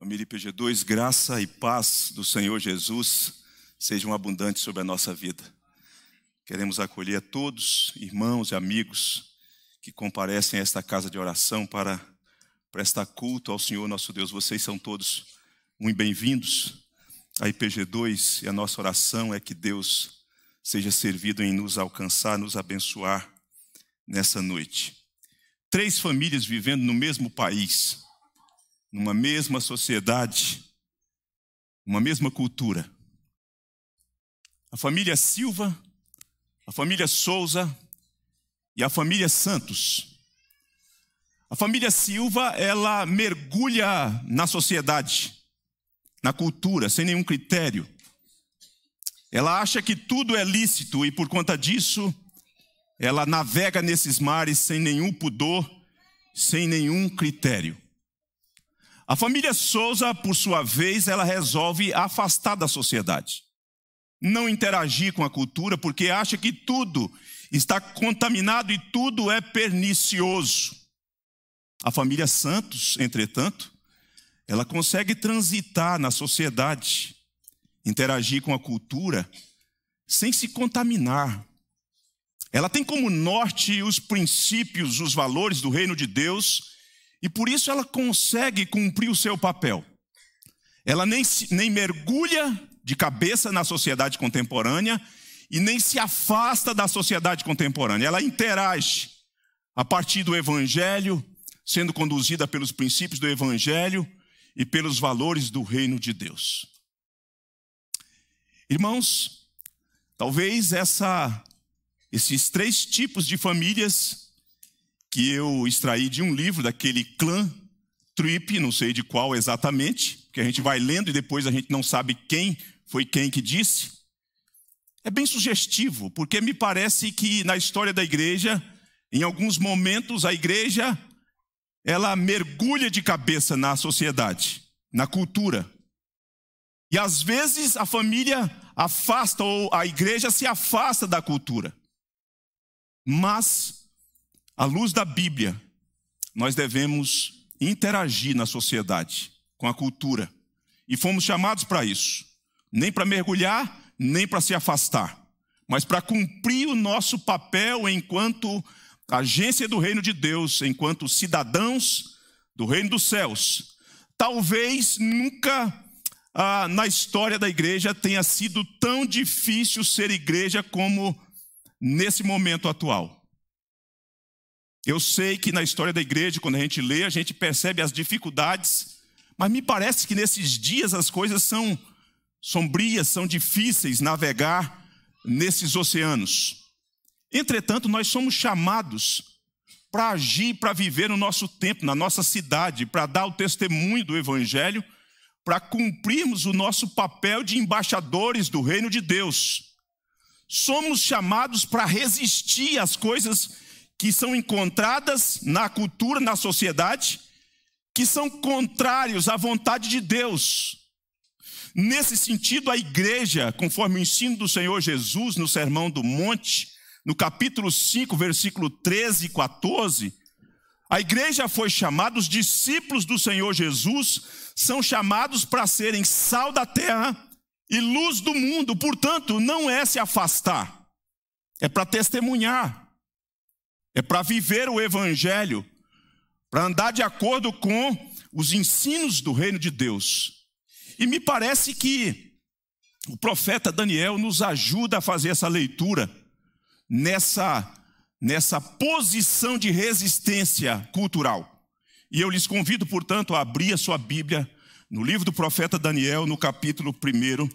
Família IPG2, graça e paz do Senhor Jesus sejam abundantes sobre a nossa vida. Queremos acolher a todos, irmãos e amigos, que comparecem a esta casa de oração para prestar culto ao Senhor nosso Deus. Vocês são todos muito bem-vindos à IPG2 e a nossa oração é que Deus seja servido em nos alcançar, nos abençoar nessa noite. Três famílias vivendo no mesmo país numa mesma sociedade, uma mesma cultura. A família Silva, a família Souza e a família Santos. A família Silva, ela mergulha na sociedade, na cultura, sem nenhum critério. Ela acha que tudo é lícito e por conta disso, ela navega nesses mares sem nenhum pudor, sem nenhum critério. A família Souza, por sua vez, ela resolve afastar da sociedade, não interagir com a cultura, porque acha que tudo está contaminado e tudo é pernicioso. A família Santos, entretanto, ela consegue transitar na sociedade, interagir com a cultura, sem se contaminar. Ela tem como norte os princípios, os valores do reino de Deus e por isso ela consegue cumprir o seu papel. Ela nem, nem mergulha de cabeça na sociedade contemporânea e nem se afasta da sociedade contemporânea. Ela interage a partir do Evangelho, sendo conduzida pelos princípios do Evangelho e pelos valores do reino de Deus. Irmãos, talvez essa, esses três tipos de famílias que eu extraí de um livro daquele clã Trip, não sei de qual exatamente, que a gente vai lendo e depois a gente não sabe quem foi quem que disse. É bem sugestivo, porque me parece que na história da igreja, em alguns momentos a igreja ela mergulha de cabeça na sociedade, na cultura. E às vezes a família afasta ou a igreja se afasta da cultura. Mas à luz da Bíblia, nós devemos interagir na sociedade, com a cultura. E fomos chamados para isso. Nem para mergulhar, nem para se afastar, mas para cumprir o nosso papel enquanto agência do reino de Deus, enquanto cidadãos do reino dos céus. Talvez nunca ah, na história da igreja tenha sido tão difícil ser igreja como nesse momento atual. Eu sei que na história da igreja, quando a gente lê, a gente percebe as dificuldades, mas me parece que nesses dias as coisas são sombrias, são difíceis navegar nesses oceanos. Entretanto, nós somos chamados para agir, para viver no nosso tempo, na nossa cidade, para dar o testemunho do Evangelho, para cumprirmos o nosso papel de embaixadores do reino de Deus. Somos chamados para resistir às coisas que são encontradas na cultura, na sociedade, que são contrários à vontade de Deus. Nesse sentido, a igreja, conforme o ensino do Senhor Jesus no Sermão do Monte, no capítulo 5, versículo 13 e 14, a igreja foi chamada, os discípulos do Senhor Jesus são chamados para serem sal da terra e luz do mundo, portanto, não é se afastar, é para testemunhar é para viver o Evangelho, para andar de acordo com os ensinos do reino de Deus. E me parece que o profeta Daniel nos ajuda a fazer essa leitura nessa, nessa posição de resistência cultural. E eu lhes convido, portanto, a abrir a sua Bíblia no livro do profeta Daniel, no capítulo 1.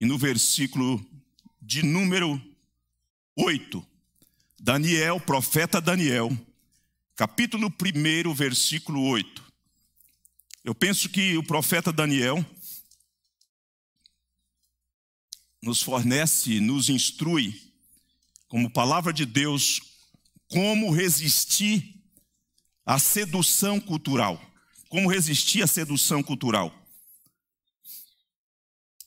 E no versículo de número 8. Daniel, profeta Daniel, capítulo 1, versículo 8. Eu penso que o profeta Daniel nos fornece, nos instrui, como palavra de Deus, como resistir à sedução cultural. Como resistir à sedução cultural.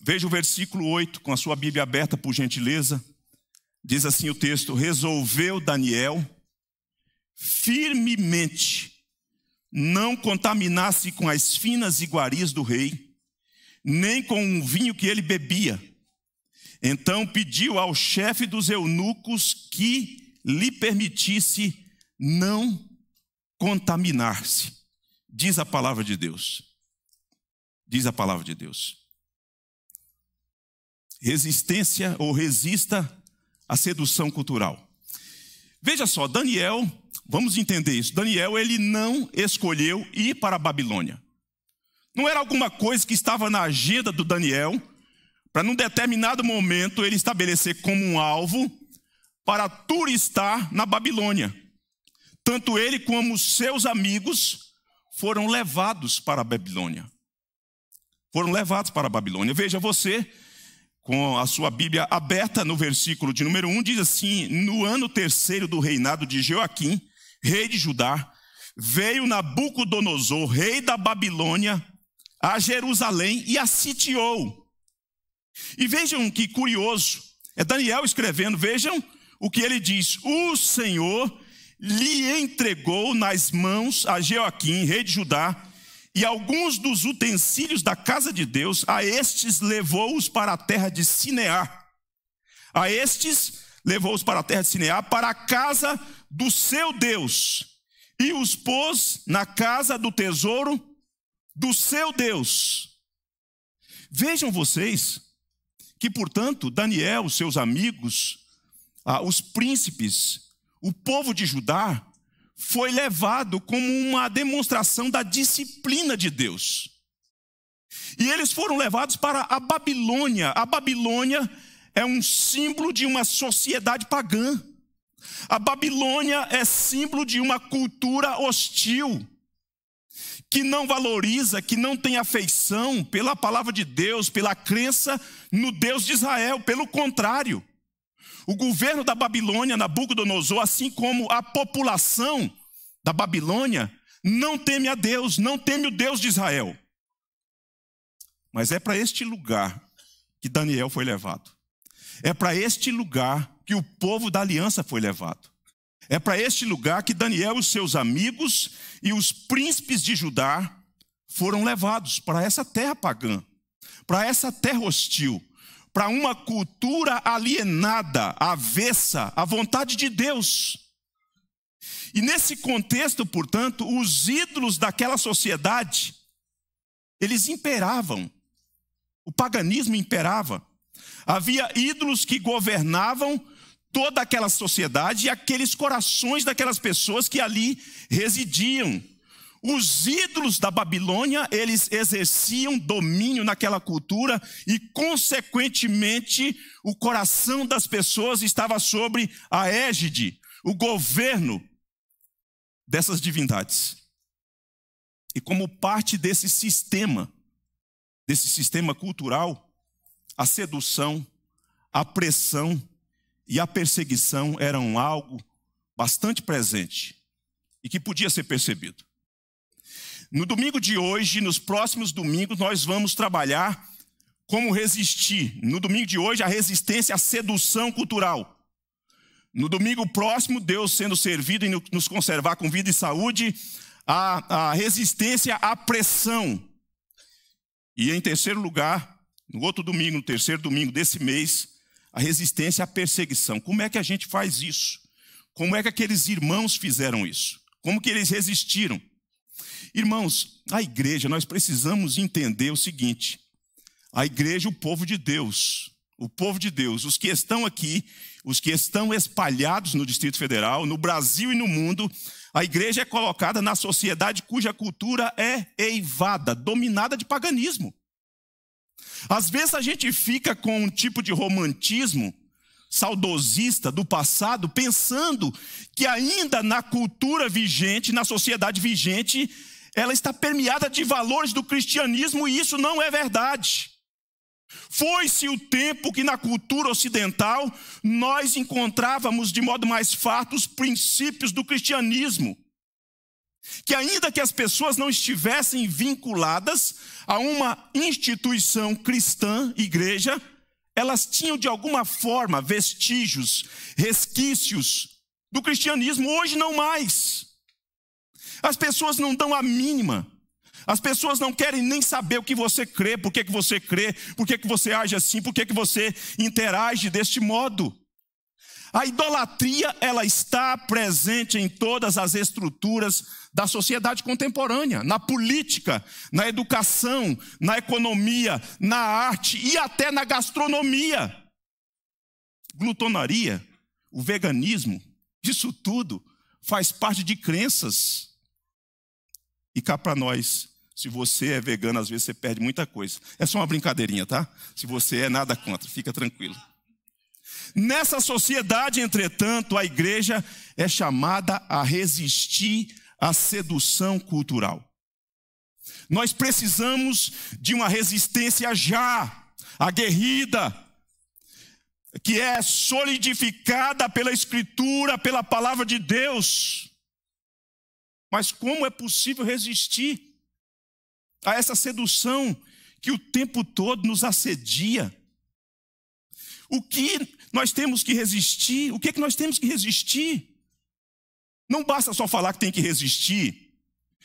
Veja o versículo 8, com a sua Bíblia aberta, por gentileza. Diz assim o texto: Resolveu Daniel firmemente não contaminar-se com as finas iguarias do rei, nem com o vinho que ele bebia. Então pediu ao chefe dos eunucos que lhe permitisse não contaminar-se. Diz a palavra de Deus. Diz a palavra de Deus resistência ou resista à sedução cultural. Veja só, Daniel, vamos entender isso. Daniel, ele não escolheu ir para a Babilônia. Não era alguma coisa que estava na agenda do Daniel, para num determinado momento ele estabelecer como um alvo para turistar na Babilônia. Tanto ele como seus amigos foram levados para a Babilônia. Foram levados para a Babilônia. Veja, você com a sua Bíblia aberta no versículo de número 1, diz assim: No ano terceiro do reinado de Joaquim, rei de Judá, veio Nabucodonosor, rei da Babilônia, a Jerusalém e a sitiou. E vejam que curioso, é Daniel escrevendo, vejam o que ele diz: O Senhor lhe entregou nas mãos a Joaquim, rei de Judá, e alguns dos utensílios da casa de Deus, a estes levou-os para a terra de Sinear. A estes levou-os para a terra de Sinear, para a casa do seu Deus, e os pôs na casa do tesouro do seu Deus. Vejam vocês que, portanto, Daniel, seus amigos, ah, os príncipes, o povo de Judá, foi levado como uma demonstração da disciplina de Deus. E eles foram levados para a Babilônia. A Babilônia é um símbolo de uma sociedade pagã. A Babilônia é símbolo de uma cultura hostil, que não valoriza, que não tem afeição pela palavra de Deus, pela crença no Deus de Israel. Pelo contrário, o governo da Babilônia, Nabucodonosor, assim como a população da Babilônia, não teme a Deus, não teme o Deus de Israel. Mas é para este lugar que Daniel foi levado. É para este lugar que o povo da aliança foi levado. É para este lugar que Daniel e seus amigos e os príncipes de Judá foram levados para essa terra pagã, para essa terra hostil para uma cultura alienada, avessa à vontade de Deus. E nesse contexto, portanto, os ídolos daquela sociedade, eles imperavam. O paganismo imperava. Havia ídolos que governavam toda aquela sociedade e aqueles corações daquelas pessoas que ali residiam. Os ídolos da Babilônia, eles exerciam domínio naquela cultura e, consequentemente, o coração das pessoas estava sobre a égide, o governo dessas divindades. E como parte desse sistema, desse sistema cultural, a sedução, a pressão e a perseguição eram algo bastante presente e que podia ser percebido. No domingo de hoje, nos próximos domingos, nós vamos trabalhar como resistir. No domingo de hoje, a resistência à sedução cultural. No domingo próximo, Deus sendo servido e nos conservar com vida e saúde, a, a resistência à pressão. E em terceiro lugar, no outro domingo, no terceiro domingo desse mês, a resistência à perseguição. Como é que a gente faz isso? Como é que aqueles irmãos fizeram isso? Como que eles resistiram? Irmãos, a igreja, nós precisamos entender o seguinte: a igreja, o povo de Deus, o povo de Deus, os que estão aqui, os que estão espalhados no Distrito Federal, no Brasil e no mundo, a igreja é colocada na sociedade cuja cultura é eivada, dominada de paganismo. Às vezes a gente fica com um tipo de romantismo saudosista do passado, pensando que ainda na cultura vigente, na sociedade vigente, ela está permeada de valores do cristianismo e isso não é verdade. Foi-se o tempo que na cultura ocidental nós encontrávamos de modo mais farto os princípios do cristianismo. Que ainda que as pessoas não estivessem vinculadas a uma instituição cristã, igreja, elas tinham de alguma forma vestígios, resquícios do cristianismo, hoje não mais. As pessoas não dão a mínima. As pessoas não querem nem saber o que você crê, por que, que você crê, por que, que você age assim, por que, que você interage deste modo. A idolatria, ela está presente em todas as estruturas da sociedade contemporânea, na política, na educação, na economia, na arte e até na gastronomia. Glutonaria, o veganismo, isso tudo faz parte de crenças. E cá para nós, se você é vegano, às vezes você perde muita coisa. É só uma brincadeirinha, tá? Se você é nada contra, fica tranquilo. Nessa sociedade, entretanto, a igreja é chamada a resistir à sedução cultural. Nós precisamos de uma resistência já, aguerrida, que é solidificada pela Escritura, pela palavra de Deus. Mas como é possível resistir a essa sedução que o tempo todo nos assedia? O que nós temos que resistir. O que é que nós temos que resistir? Não basta só falar que tem que resistir.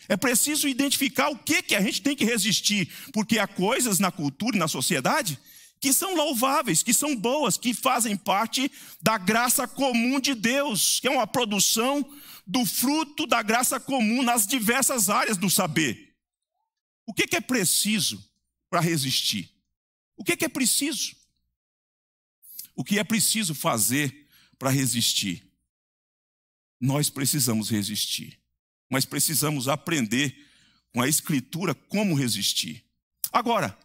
É preciso identificar o que é que a gente tem que resistir, porque há coisas na cultura e na sociedade que são louváveis, que são boas, que fazem parte da graça comum de Deus, que é uma produção do fruto da graça comum nas diversas áreas do saber. O que, é que é preciso para resistir? O que, é que é preciso? O que é preciso fazer para resistir? Nós precisamos resistir, mas precisamos aprender com a Escritura como resistir. Agora,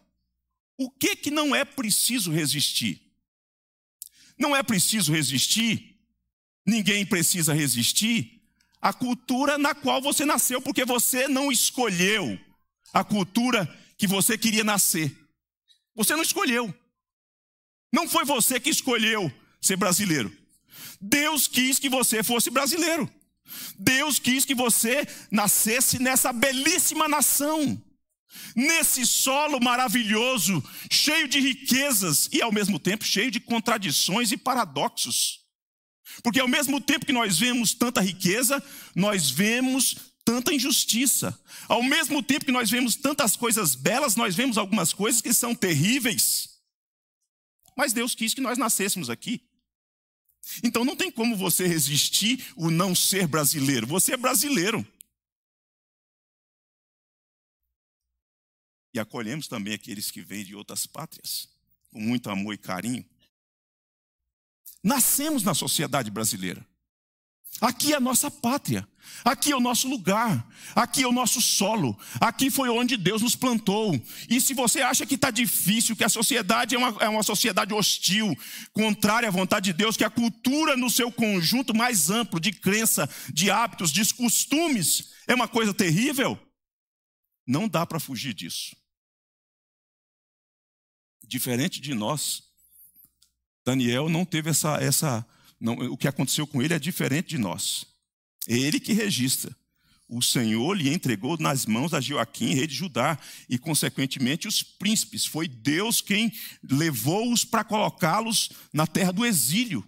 o que, que não é preciso resistir? Não é preciso resistir, ninguém precisa resistir a cultura na qual você nasceu, porque você não escolheu a cultura que você queria nascer. Você não escolheu. Não foi você que escolheu ser brasileiro. Deus quis que você fosse brasileiro. Deus quis que você nascesse nessa belíssima nação, nesse solo maravilhoso, cheio de riquezas e ao mesmo tempo cheio de contradições e paradoxos. Porque ao mesmo tempo que nós vemos tanta riqueza, nós vemos tanta injustiça. Ao mesmo tempo que nós vemos tantas coisas belas, nós vemos algumas coisas que são terríveis. Mas Deus quis que nós nascêssemos aqui. Então não tem como você resistir o não ser brasileiro. Você é brasileiro. E acolhemos também aqueles que vêm de outras pátrias, com muito amor e carinho. Nascemos na sociedade brasileira. Aqui é a nossa pátria. Aqui é o nosso lugar, aqui é o nosso solo, aqui foi onde Deus nos plantou. E se você acha que está difícil, que a sociedade é uma, é uma sociedade hostil, contrária à vontade de Deus, que a cultura no seu conjunto mais amplo de crença, de hábitos, de costumes é uma coisa terrível, não dá para fugir disso. Diferente de nós, Daniel não teve essa. essa não, o que aconteceu com ele é diferente de nós ele que registra. O Senhor lhe entregou nas mãos a Joaquim, rei de Judá, e, consequentemente, os príncipes. Foi Deus quem levou-os para colocá-los na terra do exílio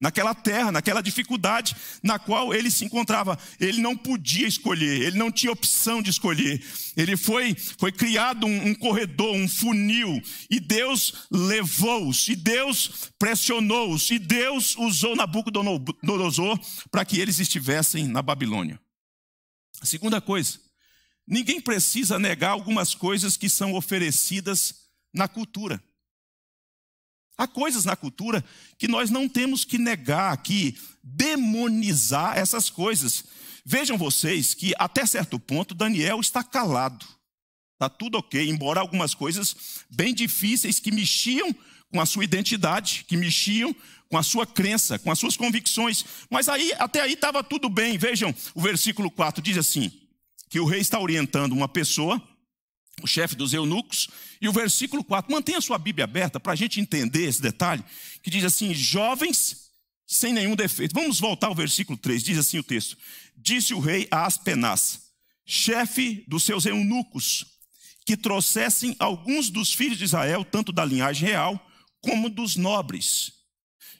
naquela terra, naquela dificuldade na qual ele se encontrava. Ele não podia escolher, ele não tinha opção de escolher. Ele foi, foi criado um, um corredor, um funil, e Deus levou-os, e Deus pressionou-os, e Deus usou Nabucodonosor para que eles estivessem na Babilônia. A segunda coisa, ninguém precisa negar algumas coisas que são oferecidas na cultura. Há coisas na cultura que nós não temos que negar, que demonizar essas coisas. Vejam vocês que, até certo ponto, Daniel está calado. Está tudo ok, embora algumas coisas bem difíceis que mexiam com a sua identidade, que mexiam com a sua crença, com as suas convicções. Mas aí, até aí estava tudo bem. Vejam, o versículo 4 diz assim: que o rei está orientando uma pessoa o chefe dos eunucos, e o versículo 4. Mantenha sua Bíblia aberta para a gente entender esse detalhe, que diz assim: jovens sem nenhum defeito. Vamos voltar ao versículo 3, diz assim o texto: Disse o rei a Aspenaz, chefe dos seus eunucos, que trouxessem alguns dos filhos de Israel, tanto da linhagem real como dos nobres.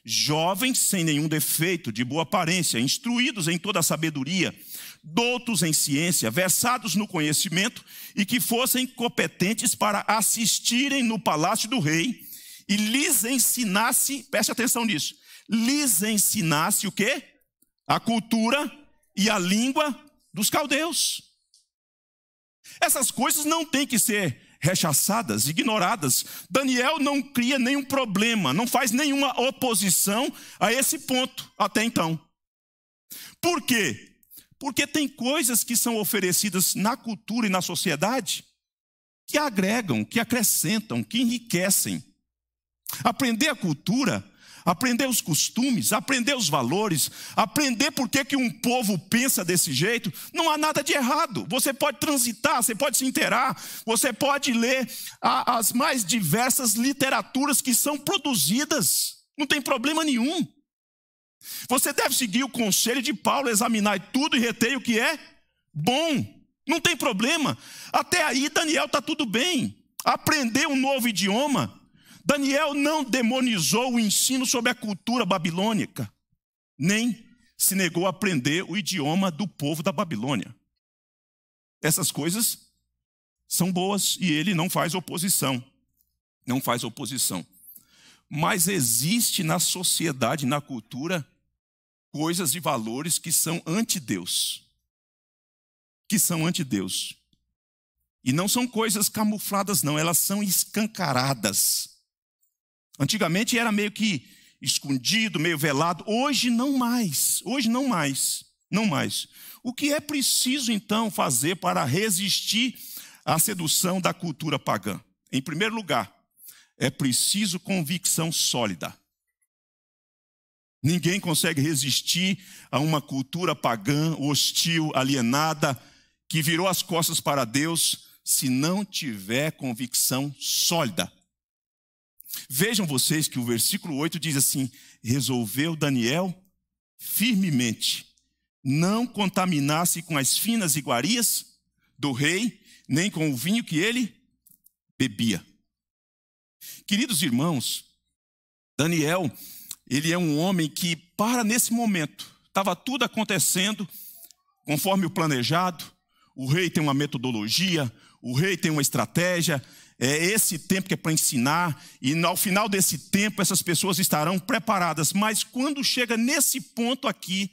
Jovens sem nenhum defeito, de boa aparência, instruídos em toda a sabedoria, doutos em ciência, versados no conhecimento e que fossem competentes para assistirem no palácio do rei e lhes ensinasse, preste atenção nisso, lhes ensinasse o quê? A cultura e a língua dos caldeus. Essas coisas não têm que ser rechaçadas, ignoradas. Daniel não cria nenhum problema, não faz nenhuma oposição a esse ponto até então. Por quê? Porque tem coisas que são oferecidas na cultura e na sociedade que agregam, que acrescentam, que enriquecem. Aprender a cultura, aprender os costumes, aprender os valores, aprender por que, que um povo pensa desse jeito, não há nada de errado. Você pode transitar, você pode se inteirar, você pode ler as mais diversas literaturas que são produzidas, não tem problema nenhum. Você deve seguir o conselho de Paulo, examinar tudo e reter o que é bom. Não tem problema. Até aí, Daniel está tudo bem. Aprender um novo idioma. Daniel não demonizou o ensino sobre a cultura babilônica, nem se negou a aprender o idioma do povo da Babilônia. Essas coisas são boas e ele não faz oposição. Não faz oposição mas existe na sociedade, na cultura, coisas e valores que são anti Deus. Que são anti Deus. E não são coisas camufladas, não, elas são escancaradas. Antigamente era meio que escondido, meio velado, hoje não mais, hoje não mais, não mais. O que é preciso então fazer para resistir à sedução da cultura pagã? Em primeiro lugar, é preciso convicção sólida. Ninguém consegue resistir a uma cultura pagã, hostil, alienada, que virou as costas para Deus, se não tiver convicção sólida. Vejam vocês que o versículo 8 diz assim: Resolveu Daniel firmemente não contaminar-se com as finas iguarias do rei, nem com o vinho que ele bebia. Queridos irmãos, Daniel, ele é um homem que para nesse momento. Estava tudo acontecendo conforme o planejado. O rei tem uma metodologia, o rei tem uma estratégia. É esse tempo que é para ensinar, e ao final desse tempo essas pessoas estarão preparadas. Mas quando chega nesse ponto aqui,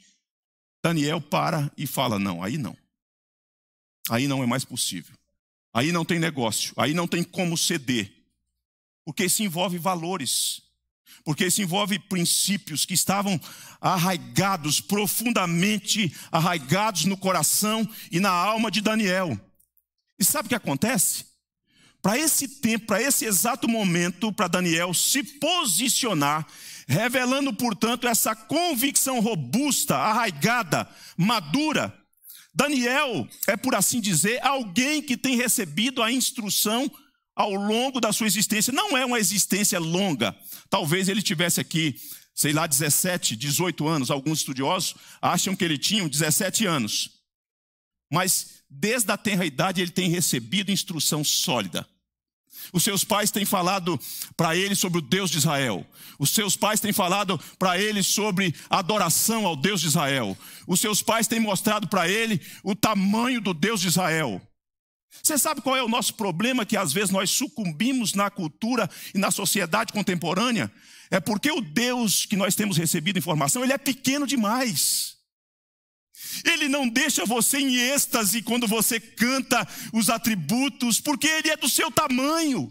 Daniel para e fala: Não, aí não. Aí não é mais possível. Aí não tem negócio. Aí não tem como ceder porque isso envolve valores, porque isso envolve princípios que estavam arraigados, profundamente arraigados no coração e na alma de Daniel. E sabe o que acontece? Para esse tempo, para esse exato momento, para Daniel se posicionar, revelando, portanto, essa convicção robusta, arraigada, madura, Daniel é, por assim dizer, alguém que tem recebido a instrução ao longo da sua existência. Não é uma existência longa. Talvez ele tivesse aqui, sei lá, 17, 18 anos. Alguns estudiosos acham que ele tinha 17 anos. Mas desde a tenra idade ele tem recebido instrução sólida. Os seus pais têm falado para ele sobre o Deus de Israel. Os seus pais têm falado para ele sobre adoração ao Deus de Israel. Os seus pais têm mostrado para ele o tamanho do Deus de Israel. Você sabe qual é o nosso problema que às vezes nós sucumbimos na cultura e na sociedade contemporânea? É porque o Deus que nós temos recebido informação, ele é pequeno demais. Ele não deixa você em êxtase quando você canta os atributos, porque ele é do seu tamanho.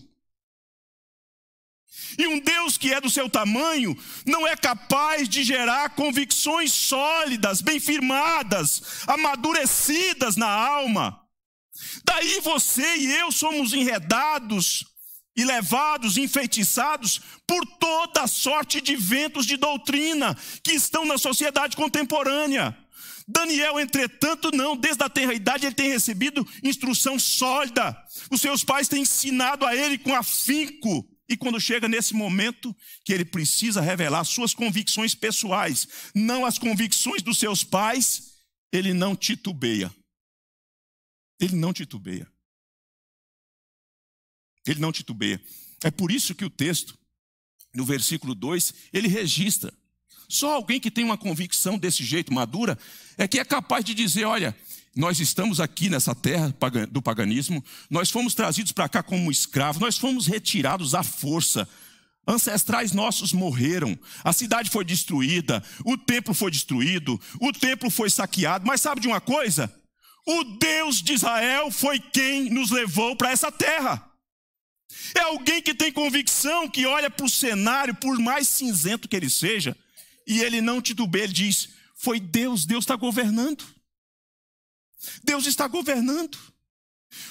E um Deus que é do seu tamanho não é capaz de gerar convicções sólidas, bem firmadas, amadurecidas na alma. Daí você e eu somos enredados e levados, enfeitiçados por toda sorte de ventos de doutrina que estão na sociedade contemporânea. Daniel, entretanto, não, desde a tenra idade ele tem recebido instrução sólida. Os seus pais têm ensinado a ele com afinco. E quando chega nesse momento que ele precisa revelar suas convicções pessoais, não as convicções dos seus pais, ele não titubeia. Ele não titubeia. Ele não titubeia. É por isso que o texto, no versículo 2, ele registra. Só alguém que tem uma convicção desse jeito madura é que é capaz de dizer: olha, nós estamos aqui nessa terra do paganismo, nós fomos trazidos para cá como escravos, nós fomos retirados à força. Ancestrais nossos morreram, a cidade foi destruída, o templo foi destruído, o templo foi saqueado, mas sabe de uma coisa? O Deus de Israel foi quem nos levou para essa terra. É alguém que tem convicção, que olha para o cenário, por mais cinzento que ele seja, e ele não titubeia, ele diz: Foi Deus, Deus está governando. Deus está governando.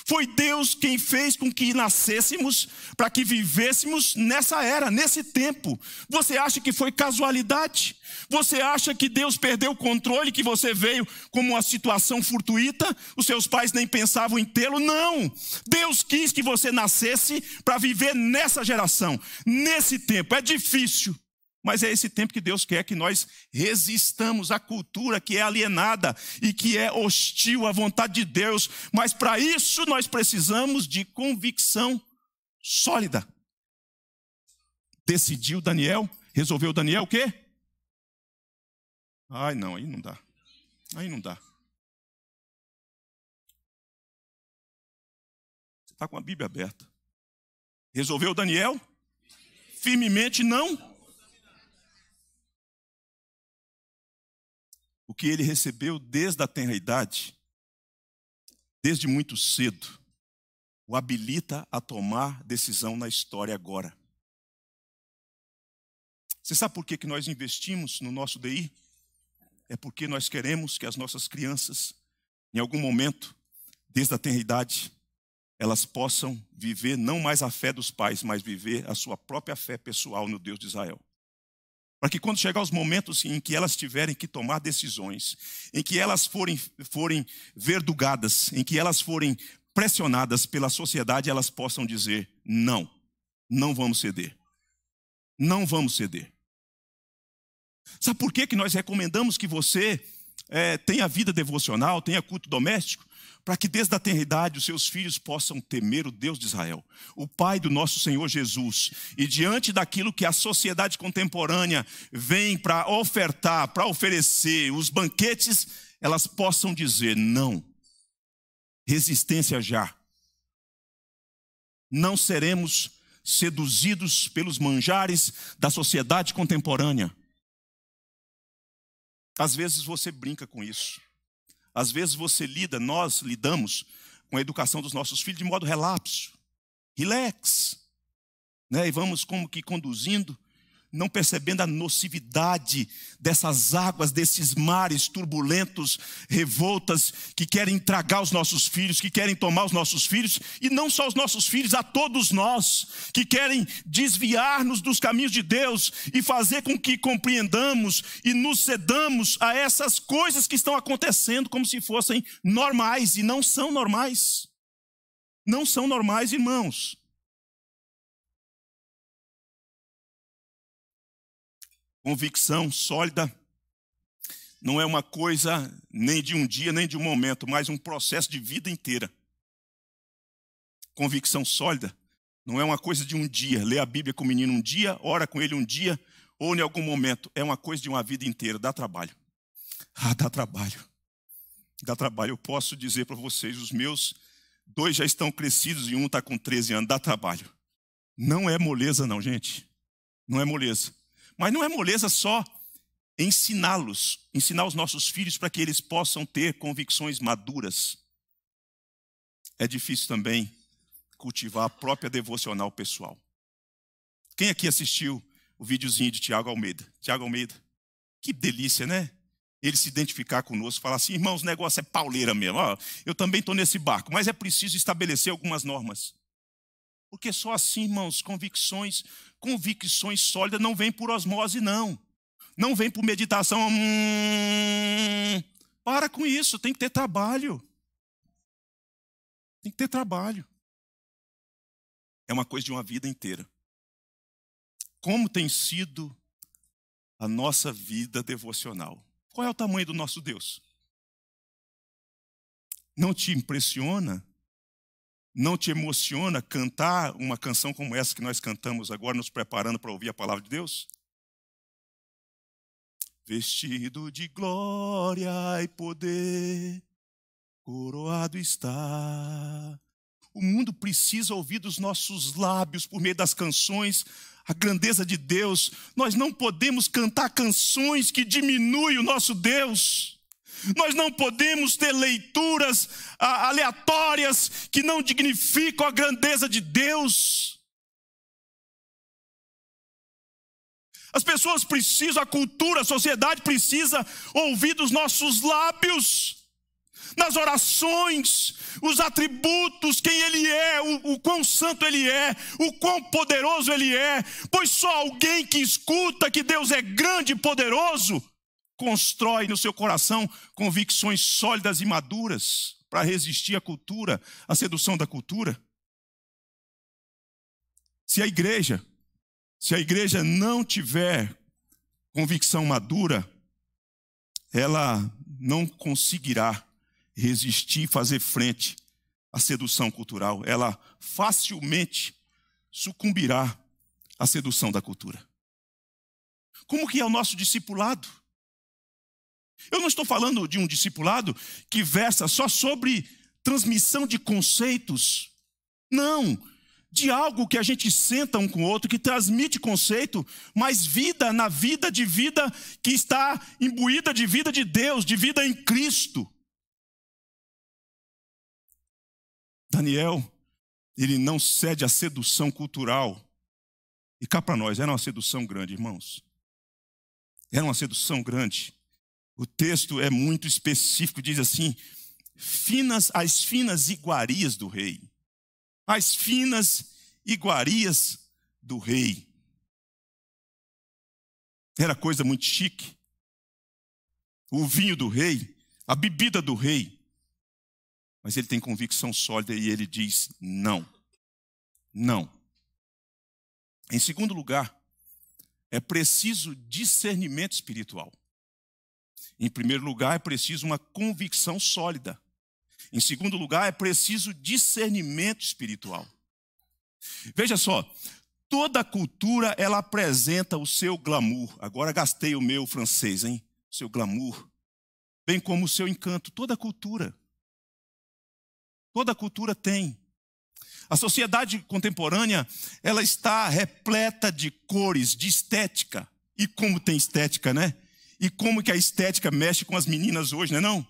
Foi Deus quem fez com que nascêssemos para que vivêssemos nessa era, nesse tempo. Você acha que foi casualidade? Você acha que Deus perdeu o controle, que você veio como uma situação fortuita? Os seus pais nem pensavam em tê-lo? Não! Deus quis que você nascesse para viver nessa geração, nesse tempo. É difícil, mas é esse tempo que Deus quer que nós resistamos à cultura que é alienada e que é hostil à vontade de Deus. Mas para isso nós precisamos de convicção sólida. Decidiu Daniel, resolveu Daniel o quê? Ai, não, aí não dá. Aí não dá. Você está com a Bíblia aberta. Resolveu Daniel? Firmemente não o que ele recebeu desde a tenra idade, desde muito cedo, o habilita a tomar decisão na história agora. Você sabe por que, que nós investimos no nosso DI? É porque nós queremos que as nossas crianças, em algum momento, desde a tenra idade, elas possam viver não mais a fé dos pais, mas viver a sua própria fé pessoal no Deus de Israel para que quando chegar os momentos em que elas tiverem que tomar decisões, em que elas forem, forem verdugadas, em que elas forem pressionadas pela sociedade, elas possam dizer: não, não vamos ceder. Não vamos ceder. Sabe por que, que nós recomendamos que você é, tenha vida devocional, tenha culto doméstico, para que desde a eternidade os seus filhos possam temer o Deus de Israel, o Pai do nosso Senhor Jesus. E diante daquilo que a sociedade contemporânea vem para ofertar, para oferecer, os banquetes, elas possam dizer não. Resistência já. Não seremos seduzidos pelos manjares da sociedade contemporânea. Às vezes você brinca com isso. Às vezes você lida, nós lidamos com a educação dos nossos filhos de modo relapso. Relax. Né? E vamos como que conduzindo não percebendo a nocividade dessas águas, desses mares turbulentos, revoltas, que querem tragar os nossos filhos, que querem tomar os nossos filhos, e não só os nossos filhos, a todos nós, que querem desviar-nos dos caminhos de Deus e fazer com que compreendamos e nos cedamos a essas coisas que estão acontecendo como se fossem normais, e não são normais. Não são normais, irmãos. Convicção sólida não é uma coisa nem de um dia, nem de um momento, mas um processo de vida inteira. Convicção sólida não é uma coisa de um dia. Lê a Bíblia com o menino um dia, ora com ele um dia, ou em algum momento. É uma coisa de uma vida inteira. Dá trabalho. Ah, dá trabalho. Dá trabalho. Eu posso dizer para vocês, os meus dois já estão crescidos e um está com 13 anos. Dá trabalho. Não é moleza, não, gente. Não é moleza. Mas não é moleza só ensiná-los, ensinar os nossos filhos para que eles possam ter convicções maduras. É difícil também cultivar a própria devocional pessoal. Quem aqui assistiu o videozinho de Tiago Almeida? Tiago Almeida, que delícia, né? Ele se identificar conosco, falar assim, irmãos, o negócio é pauleira mesmo. Ó, eu também estou nesse barco, mas é preciso estabelecer algumas normas. Porque só assim, irmãos, convicções, convicções sólidas não vêm por osmose, não. Não vem por meditação. Hum, para com isso, tem que ter trabalho. Tem que ter trabalho. É uma coisa de uma vida inteira. Como tem sido a nossa vida devocional? Qual é o tamanho do nosso Deus? Não te impressiona não te emociona cantar uma canção como essa que nós cantamos agora, nos preparando para ouvir a palavra de Deus? Vestido de glória e poder, coroado está. O mundo precisa ouvir dos nossos lábios, por meio das canções, a grandeza de Deus. Nós não podemos cantar canções que diminuem o nosso Deus. Nós não podemos ter leituras ah, aleatórias que não dignificam a grandeza de Deus. As pessoas precisam, a cultura, a sociedade precisa ouvir dos nossos lábios, nas orações, os atributos, quem Ele é, o, o quão santo Ele é, o quão poderoso Ele é, pois só alguém que escuta que Deus é grande e poderoso constrói no seu coração convicções sólidas e maduras para resistir à cultura, à sedução da cultura? Se a igreja, se a igreja não tiver convicção madura, ela não conseguirá resistir, fazer frente à sedução cultural. Ela facilmente sucumbirá à sedução da cultura. Como que é o nosso discipulado? Eu não estou falando de um discipulado que versa só sobre transmissão de conceitos. Não. De algo que a gente senta um com o outro, que transmite conceito, mas vida na vida de vida que está imbuída de vida de Deus, de vida em Cristo. Daniel, ele não cede à sedução cultural. E cá para nós, era uma sedução grande, irmãos. Era uma sedução grande. O texto é muito específico, diz assim: finas, as finas iguarias do rei. As finas iguarias do rei. Era coisa muito chique. O vinho do rei, a bebida do rei. Mas ele tem convicção sólida e ele diz: não, não. Em segundo lugar, é preciso discernimento espiritual. Em primeiro lugar, é preciso uma convicção sólida. Em segundo lugar, é preciso discernimento espiritual. Veja só, toda cultura ela apresenta o seu glamour. Agora gastei o meu francês, hein? O seu glamour, bem como o seu encanto. Toda cultura, toda cultura tem. A sociedade contemporânea ela está repleta de cores, de estética. E como tem estética, né? E como que a estética mexe com as meninas hoje, não é não?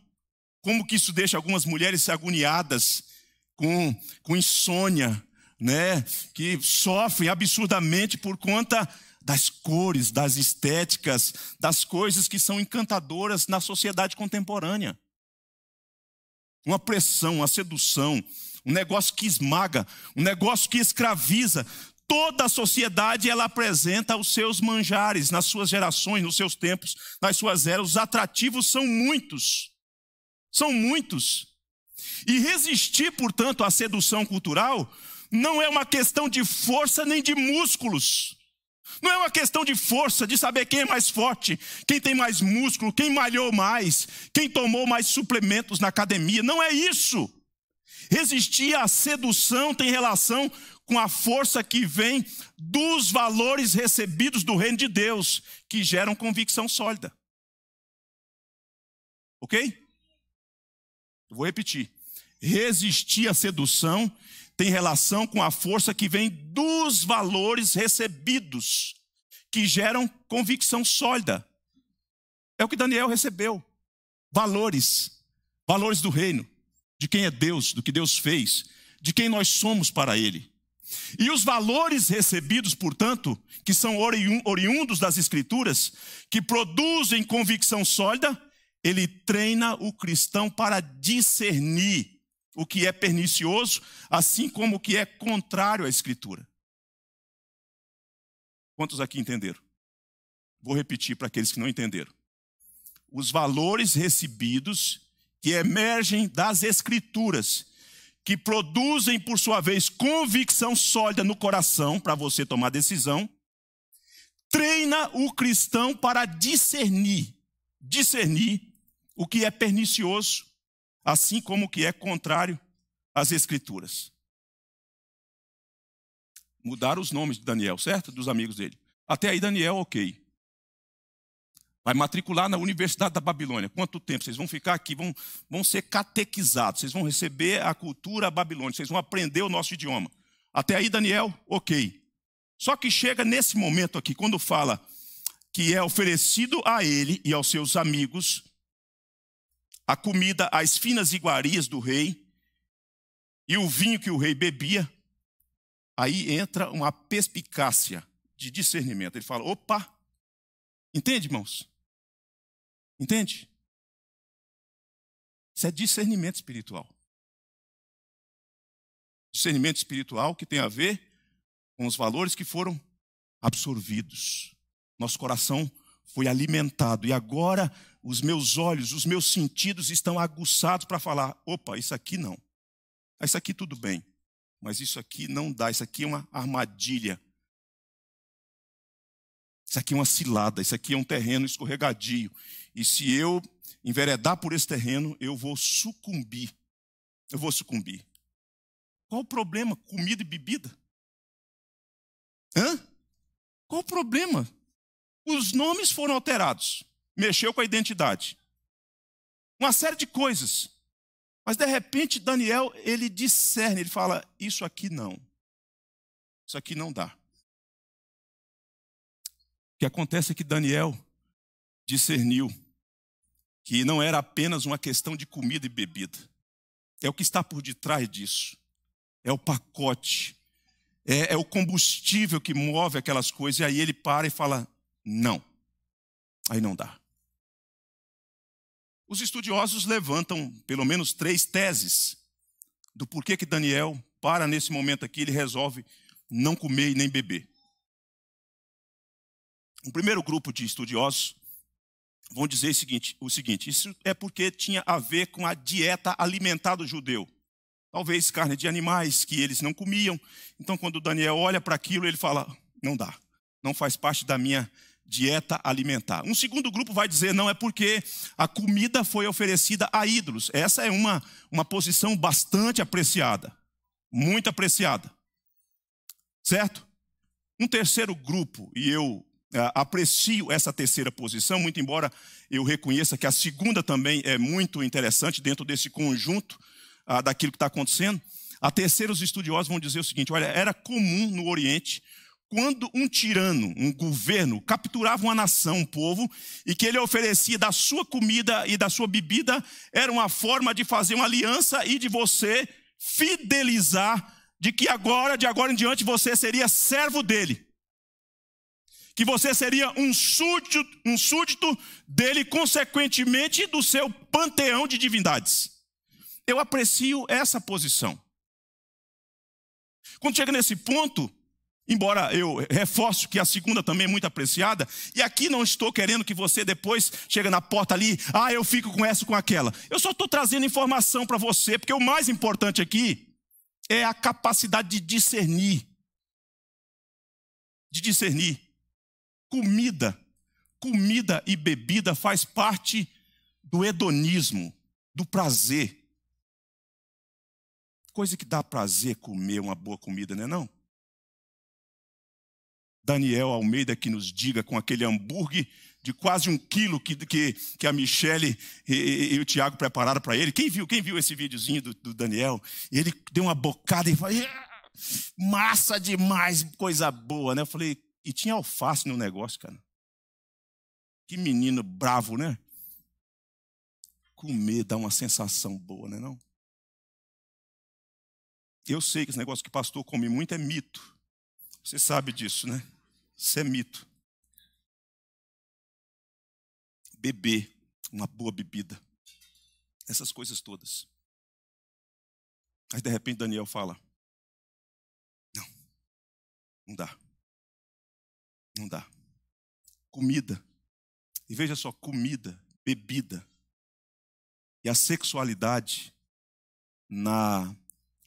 Como que isso deixa algumas mulheres agoniadas, com, com insônia, né? Que sofrem absurdamente por conta das cores, das estéticas, das coisas que são encantadoras na sociedade contemporânea. Uma pressão, uma sedução, um negócio que esmaga, um negócio que escraviza toda a sociedade ela apresenta os seus manjares, nas suas gerações, nos seus tempos, nas suas eras. Os atrativos são muitos. São muitos. E resistir, portanto, à sedução cultural não é uma questão de força nem de músculos. Não é uma questão de força, de saber quem é mais forte, quem tem mais músculo, quem malhou mais, quem tomou mais suplementos na academia. Não é isso. Resistir à sedução tem relação com a força que vem dos valores recebidos do reino de Deus, que geram convicção sólida. Ok? Eu vou repetir. Resistir à sedução tem relação com a força que vem dos valores recebidos, que geram convicção sólida. É o que Daniel recebeu: valores, valores do reino de quem é Deus, do que Deus fez, de quem nós somos para Ele. E os valores recebidos, portanto, que são oriundos das Escrituras, que produzem convicção sólida, ele treina o cristão para discernir o que é pernicioso, assim como o que é contrário à Escritura. Quantos aqui entenderam? Vou repetir para aqueles que não entenderam. Os valores recebidos que emergem das Escrituras, que produzem, por sua vez, convicção sólida no coração para você tomar decisão, treina o cristão para discernir, discernir o que é pernicioso, assim como o que é contrário às Escrituras. Mudaram os nomes de Daniel, certo? Dos amigos dele. Até aí, Daniel, ok. Vai matricular na Universidade da Babilônia. Quanto tempo? Vocês vão ficar aqui, vão, vão ser catequizados, vocês vão receber a cultura babilônica, vocês vão aprender o nosso idioma. Até aí, Daniel, ok. Só que chega nesse momento aqui, quando fala que é oferecido a ele e aos seus amigos a comida, as finas iguarias do rei e o vinho que o rei bebia, aí entra uma perspicácia de discernimento. Ele fala: opa, entende, irmãos? Entende? Isso é discernimento espiritual. Discernimento espiritual que tem a ver com os valores que foram absorvidos. Nosso coração foi alimentado e agora os meus olhos, os meus sentidos estão aguçados para falar: opa, isso aqui não. Isso aqui tudo bem, mas isso aqui não dá, isso aqui é uma armadilha. Isso aqui é uma cilada, isso aqui é um terreno escorregadio. E se eu enveredar por esse terreno, eu vou sucumbir. Eu vou sucumbir. Qual o problema? Comida e bebida? Hã? Qual o problema? Os nomes foram alterados. Mexeu com a identidade. Uma série de coisas. Mas de repente Daniel, ele discerne, ele fala: "Isso aqui não. Isso aqui não dá que acontece é que Daniel discerniu que não era apenas uma questão de comida e bebida. É o que está por detrás disso. É o pacote. É, é o combustível que move aquelas coisas. E aí ele para e fala: não. Aí não dá. Os estudiosos levantam pelo menos três teses do porquê que Daniel para nesse momento aqui, ele resolve não comer e nem beber. Um primeiro grupo de estudiosos vão dizer o seguinte, o seguinte: isso é porque tinha a ver com a dieta alimentar do judeu. Talvez carne de animais que eles não comiam. Então, quando Daniel olha para aquilo, ele fala: não dá, não faz parte da minha dieta alimentar. Um segundo grupo vai dizer: não, é porque a comida foi oferecida a ídolos. Essa é uma, uma posição bastante apreciada, muito apreciada. Certo? Um terceiro grupo, e eu é, aprecio essa terceira posição, muito embora eu reconheça que a segunda também é muito interessante dentro desse conjunto ah, daquilo que está acontecendo. A terceira, os estudiosos vão dizer o seguinte: olha, era comum no Oriente, quando um tirano, um governo, capturava uma nação, um povo, e que ele oferecia da sua comida e da sua bebida, era uma forma de fazer uma aliança e de você fidelizar de que agora, de agora em diante, você seria servo dele que você seria um súdito, um súdito dele, consequentemente do seu panteão de divindades. Eu aprecio essa posição. Quando chega nesse ponto, embora eu reforço que a segunda também é muito apreciada, e aqui não estou querendo que você depois chegue na porta ali, ah, eu fico com essa com aquela. Eu só estou trazendo informação para você, porque o mais importante aqui é a capacidade de discernir. De discernir comida. Comida e bebida faz parte do hedonismo, do prazer. Coisa que dá prazer comer uma boa comida, não é não? Daniel Almeida que nos diga com aquele hambúrguer de quase um quilo que, que, que a Michele e, e, e o Tiago prepararam para ele. Quem viu? Quem viu esse videozinho do, do Daniel? Ele deu uma bocada e falou: massa demais, coisa boa, né? Eu falei: e tinha alface no negócio, cara. Que menino bravo, né? Comer dá uma sensação boa, né não? Eu sei que esse negócio que pastor come muito é mito. Você sabe disso, né? Isso é mito. Beber uma boa bebida. Essas coisas todas. Mas de repente Daniel fala: Não, não dá. Não dá. Comida. E veja só: comida, bebida e a sexualidade na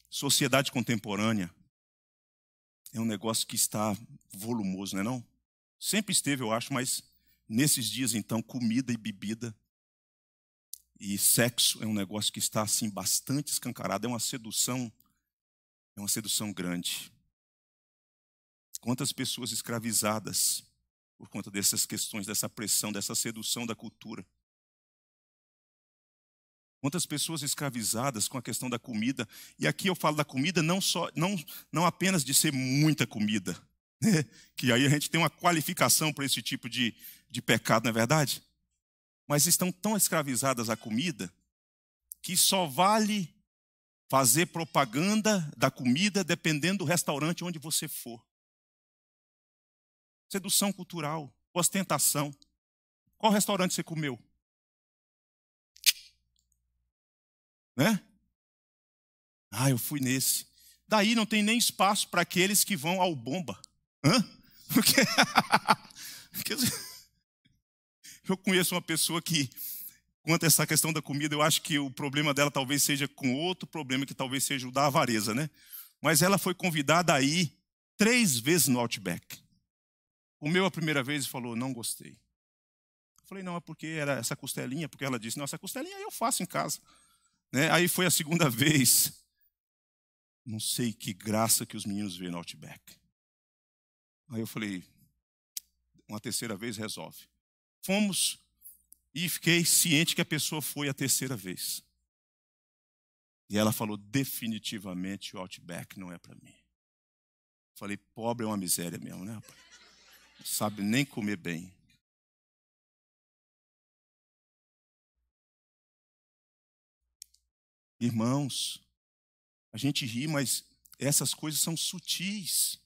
sociedade contemporânea é um negócio que está volumoso, não é não? Sempre esteve, eu acho, mas nesses dias então comida e bebida e sexo é um negócio que está assim bastante escancarado, é uma sedução, é uma sedução grande. Quantas pessoas escravizadas por conta dessas questões, dessa pressão, dessa sedução da cultura. Quantas pessoas escravizadas com a questão da comida. E aqui eu falo da comida não só não, não apenas de ser muita comida, né? que aí a gente tem uma qualificação para esse tipo de, de pecado, não é verdade? Mas estão tão escravizadas à comida que só vale fazer propaganda da comida dependendo do restaurante onde você for. Sedução cultural, ostentação. Qual restaurante você comeu? Né? Ah, eu fui nesse. Daí não tem nem espaço para aqueles que vão ao bomba. Hã? Porque... eu conheço uma pessoa que, quanto a essa questão da comida, eu acho que o problema dela talvez seja com outro problema, que talvez seja o da avareza, né? Mas ela foi convidada aí três vezes no Outback o meu a primeira vez e falou, não gostei. Eu falei, não, é porque era essa costelinha, porque ela disse, não, essa costelinha eu faço em casa. Né? Aí foi a segunda vez. Não sei que graça que os meninos veem no Outback. Aí eu falei, uma terceira vez resolve. Fomos e fiquei ciente que a pessoa foi a terceira vez. E ela falou, definitivamente o Outback não é para mim. Falei, pobre é uma miséria mesmo, né, rapaz? sabe nem comer bem. Irmãos, a gente ri, mas essas coisas são sutis.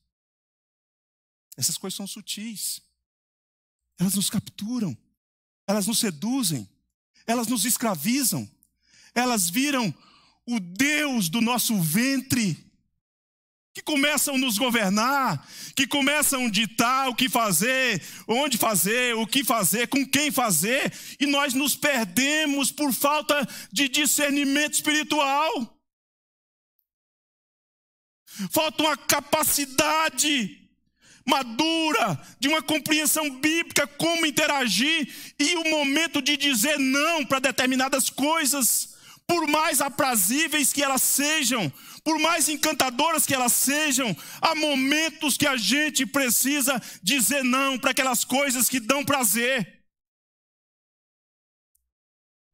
Essas coisas são sutis. Elas nos capturam, elas nos seduzem, elas nos escravizam, elas viram o Deus do nosso ventre que começam a nos governar, que começam a ditar o que fazer, onde fazer, o que fazer, com quem fazer, e nós nos perdemos por falta de discernimento espiritual. Falta uma capacidade madura, de uma compreensão bíblica, como interagir e o momento de dizer não para determinadas coisas, por mais aprazíveis que elas sejam, por mais encantadoras que elas sejam, há momentos que a gente precisa dizer não para aquelas coisas que dão prazer.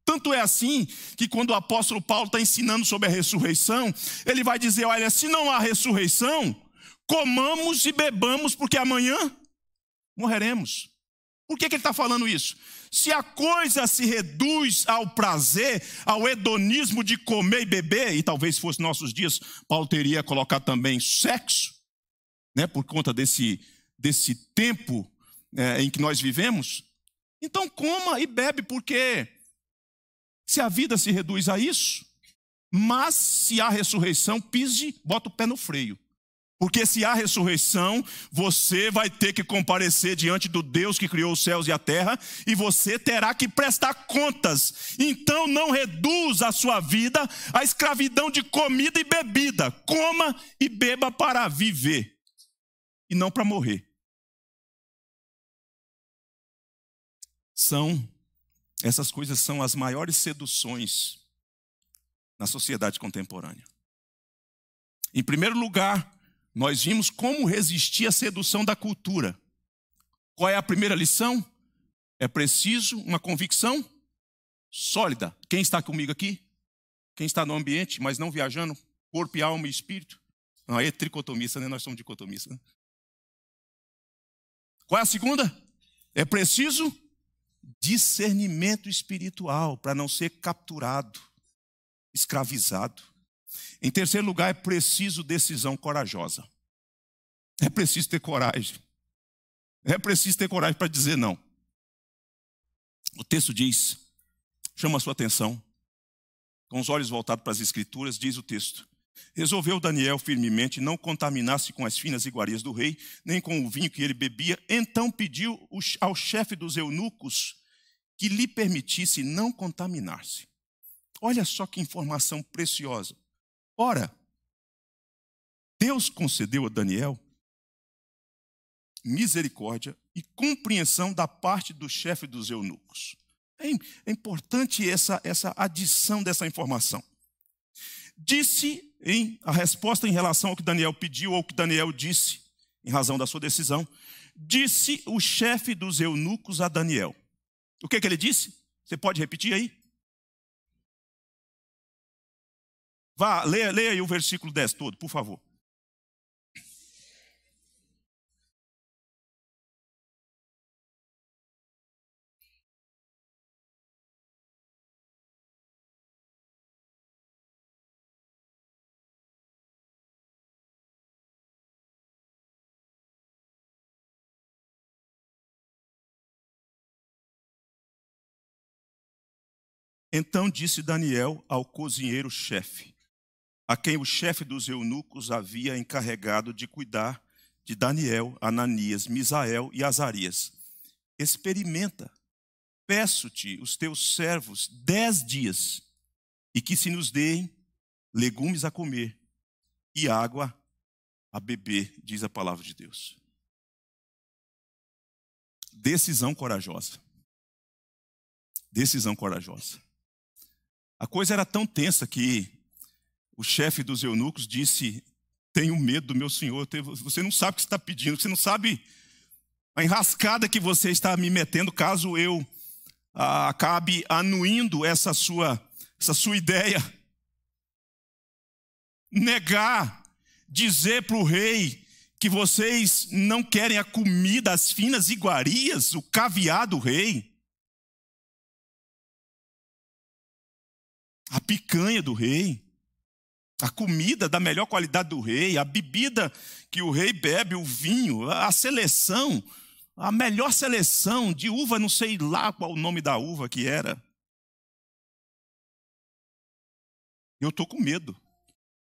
Tanto é assim que quando o apóstolo Paulo está ensinando sobre a ressurreição, ele vai dizer: olha, se não há ressurreição, comamos e bebamos, porque amanhã morreremos. Por que, é que ele está falando isso? Se a coisa se reduz ao prazer, ao hedonismo de comer e beber, e talvez fosse nossos dias, Paulo teria colocado também sexo, né, por conta desse, desse tempo é, em que nós vivemos, então coma e bebe, porque se a vida se reduz a isso, mas se a ressurreição, pise, bota o pé no freio. Porque se há ressurreição, você vai ter que comparecer diante do Deus que criou os céus e a terra, e você terá que prestar contas. Então não reduza a sua vida à escravidão de comida e bebida. Coma e beba para viver e não para morrer. São essas coisas são as maiores seduções na sociedade contemporânea. Em primeiro lugar, nós vimos como resistir à sedução da cultura. Qual é a primeira lição? É preciso uma convicção sólida. Quem está comigo aqui? Quem está no ambiente, mas não viajando? Corpo, alma e espírito? Não, aí é tricotomista, né? Nós somos dicotomistas. Né? Qual é a segunda? É preciso discernimento espiritual para não ser capturado, escravizado. Em terceiro lugar, é preciso decisão corajosa. É preciso ter coragem. É preciso ter coragem para dizer não. O texto diz, chama a sua atenção, com os olhos voltados para as Escrituras, diz o texto: Resolveu Daniel firmemente não contaminar-se com as finas iguarias do rei, nem com o vinho que ele bebia. Então pediu ao chefe dos eunucos que lhe permitisse não contaminar-se. Olha só que informação preciosa. Ora, Deus concedeu a Daniel misericórdia e compreensão da parte do chefe dos eunucos. É, é importante essa, essa adição dessa informação. Disse em a resposta em relação ao que Daniel pediu ou ao que Daniel disse, em razão da sua decisão, disse o chefe dos eunucos a Daniel. O que, que ele disse? Você pode repetir aí? Vá, leia, leia aí o versículo 10 todo, por favor. Então disse Daniel ao cozinheiro-chefe: a quem o chefe dos eunucos havia encarregado de cuidar de Daniel, Ananias, Misael e Azarias. Experimenta, peço-te os teus servos dez dias, e que se nos deem legumes a comer e água a beber, diz a palavra de Deus. Decisão corajosa. Decisão corajosa. A coisa era tão tensa que o chefe dos eunucos disse: Tenho medo do meu senhor. Você não sabe o que está pedindo, você não sabe a enrascada que você está me metendo caso eu acabe anuindo essa sua, essa sua ideia. Negar, dizer para o rei que vocês não querem a comida, as finas iguarias, o caviar do rei. a picanha do rei a comida da melhor qualidade do rei, a bebida que o rei bebe, o vinho, a seleção, a melhor seleção de uva, não sei lá qual o nome da uva que era. Eu estou com medo.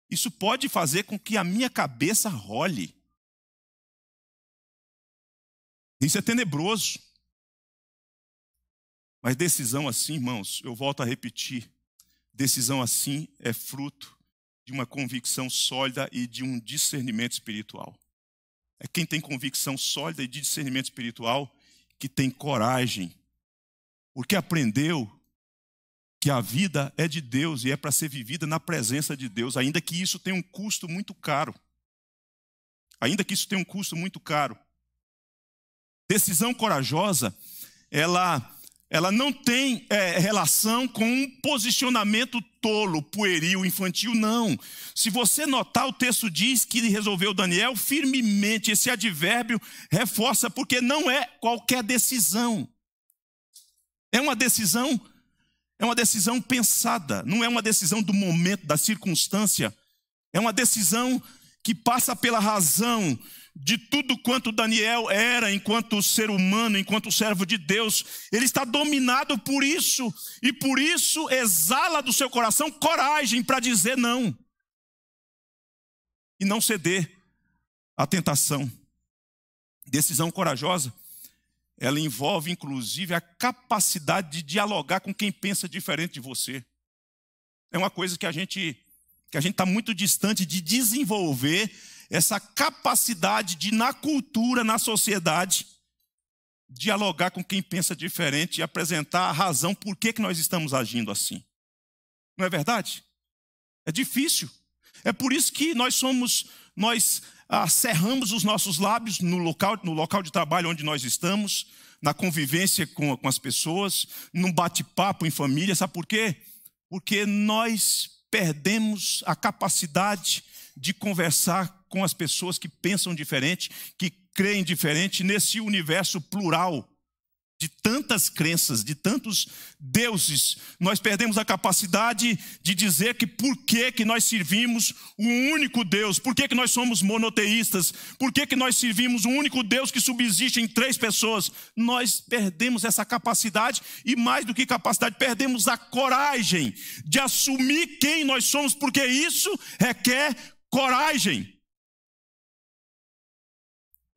Isso pode fazer com que a minha cabeça role. Isso é tenebroso. Mas decisão assim, irmãos, eu volto a repetir: decisão assim é fruto de uma convicção sólida e de um discernimento espiritual. É quem tem convicção sólida e de discernimento espiritual que tem coragem, porque aprendeu que a vida é de Deus e é para ser vivida na presença de Deus, ainda que isso tenha um custo muito caro. Ainda que isso tenha um custo muito caro. Decisão corajosa, ela ela não tem é, relação com um posicionamento tolo, pueril, infantil, não. Se você notar, o texto diz que resolveu Daniel firmemente. Esse advérbio reforça, porque não é qualquer decisão. É uma decisão, é uma decisão pensada, não é uma decisão do momento, da circunstância. É uma decisão que passa pela razão, de tudo quanto Daniel era enquanto ser humano, enquanto servo de Deus. Ele está dominado por isso e por isso exala do seu coração coragem para dizer não e não ceder à tentação. Decisão corajosa, ela envolve inclusive a capacidade de dialogar com quem pensa diferente de você. É uma coisa que a gente que a gente está muito distante de desenvolver essa capacidade de, na cultura, na sociedade, dialogar com quem pensa diferente e apresentar a razão por que, que nós estamos agindo assim. Não é verdade? É difícil. É por isso que nós somos, nós ah, cerramos os nossos lábios no local, no local de trabalho onde nós estamos, na convivência com, com as pessoas, num bate-papo em família, sabe por quê? Porque nós perdemos a capacidade de conversar com as pessoas que pensam diferente, que creem diferente, nesse universo plural de tantas crenças, de tantos deuses, nós perdemos a capacidade de dizer que por que, que nós servimos um único Deus, por que, que nós somos monoteístas, por que, que nós servimos um único Deus que subsiste em três pessoas. Nós perdemos essa capacidade e, mais do que capacidade, perdemos a coragem de assumir quem nós somos, porque isso requer coragem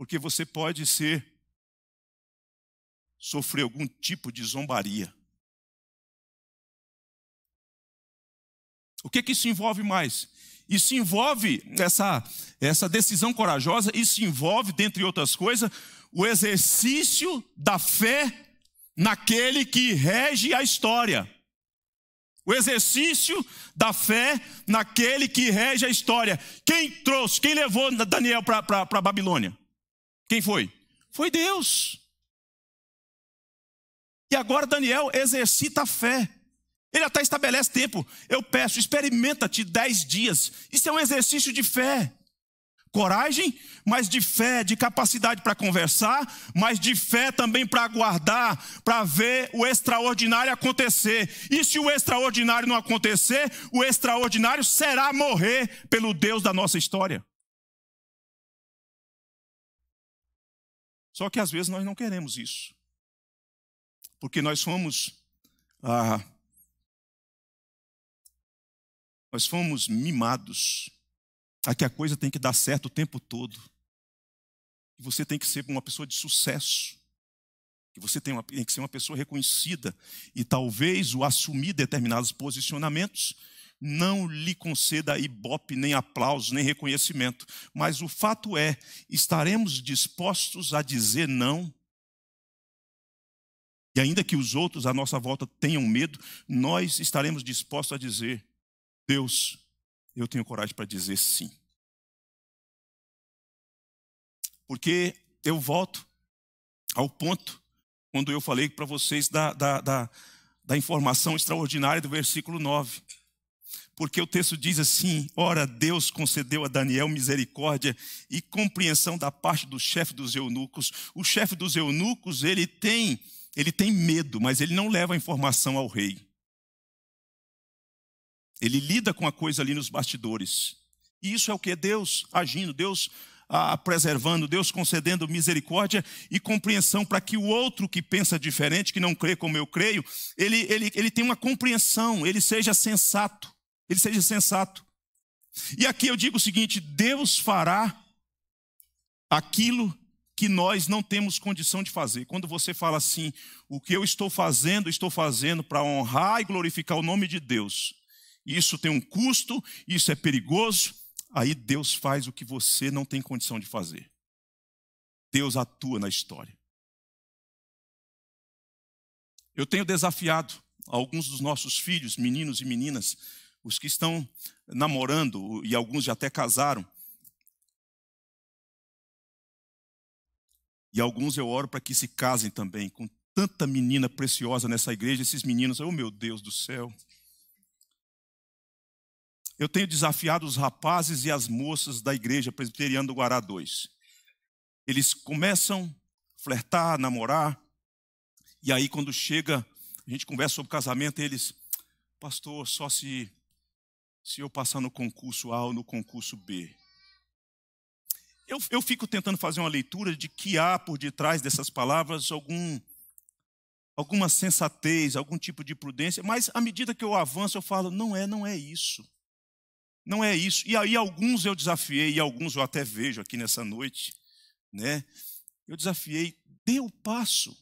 porque você pode ser sofrer algum tipo de zombaria. O que que isso envolve mais? Isso envolve essa essa decisão corajosa, isso envolve, dentre outras coisas, o exercício da fé naquele que rege a história. O exercício da fé naquele que rege a história. Quem trouxe, quem levou Daniel para a Babilônia? Quem foi? Foi Deus. E agora Daniel exercita a fé. Ele até estabelece tempo. Eu peço, experimenta-te dez dias. Isso é um exercício de fé. Coragem, mas de fé, de capacidade para conversar, mas de fé também para aguardar, para ver o extraordinário acontecer. E se o extraordinário não acontecer, o extraordinário será morrer pelo Deus da nossa história. Só que às vezes nós não queremos isso. Porque nós fomos. Ah, nós fomos mimados a que a coisa tem que dar certo o tempo todo. Que você tem que ser uma pessoa de sucesso. Que você tem, uma, tem que ser uma pessoa reconhecida. E talvez o assumir determinados posicionamentos não lhe conceda ibope, nem aplauso, nem reconhecimento. Mas o fato é, estaremos dispostos a dizer não? E ainda que os outros à nossa volta tenham medo, nós estaremos dispostos a dizer: Deus, eu tenho coragem para dizer sim. Porque eu volto ao ponto quando eu falei para vocês da, da, da, da informação extraordinária do versículo 9 porque o texto diz assim: Ora, Deus concedeu a Daniel misericórdia e compreensão da parte do chefe dos eunucos. O chefe dos eunucos, ele tem, ele tem medo, mas ele não leva a informação ao rei. Ele lida com a coisa ali nos bastidores. E isso é o que Deus agindo, Deus ah, preservando, Deus concedendo misericórdia e compreensão para que o outro que pensa diferente, que não crê como eu creio, ele, ele, ele tenha uma compreensão, ele seja sensato ele seja sensato. E aqui eu digo o seguinte: Deus fará aquilo que nós não temos condição de fazer. Quando você fala assim, o que eu estou fazendo, estou fazendo para honrar e glorificar o nome de Deus. Isso tem um custo, isso é perigoso. Aí Deus faz o que você não tem condição de fazer. Deus atua na história. Eu tenho desafiado alguns dos nossos filhos, meninos e meninas, os que estão namorando, e alguns já até casaram. E alguns eu oro para que se casem também, com tanta menina preciosa nessa igreja, esses meninos, oh meu Deus do céu. Eu tenho desafiado os rapazes e as moças da igreja presbiteriana do Guará 2. Eles começam a flertar, a namorar, e aí quando chega, a gente conversa sobre casamento, eles, pastor, só se se eu passar no concurso A ou no concurso B? Eu, eu fico tentando fazer uma leitura de que há por detrás dessas palavras algum, alguma sensatez, algum tipo de prudência, mas à medida que eu avanço, eu falo: não é, não é isso. Não é isso. E aí alguns eu desafiei, e alguns eu até vejo aqui nessa noite, né? Eu desafiei, dê o passo.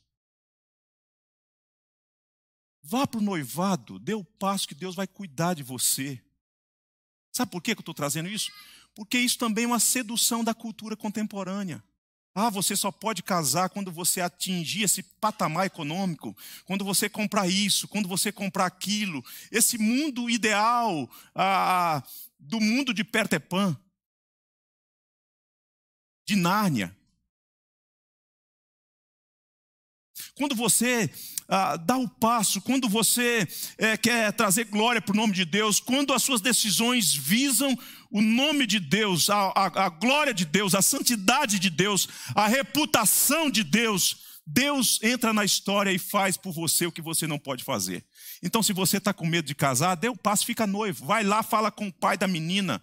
Vá para o noivado, dê o passo que Deus vai cuidar de você. Sabe por que eu estou trazendo isso? Porque isso também é uma sedução da cultura contemporânea. Ah, você só pode casar quando você atingir esse patamar econômico, quando você comprar isso, quando você comprar aquilo. Esse mundo ideal ah, do mundo de Pertepan, Pan, de Nárnia. quando você ah, dá o passo, quando você é, quer trazer glória para o nome de Deus, quando as suas decisões visam o nome de Deus, a, a, a glória de Deus, a santidade de Deus, a reputação de Deus, Deus entra na história e faz por você o que você não pode fazer. Então, se você está com medo de casar, dê o passo, fica noivo. Vai lá, fala com o pai da menina.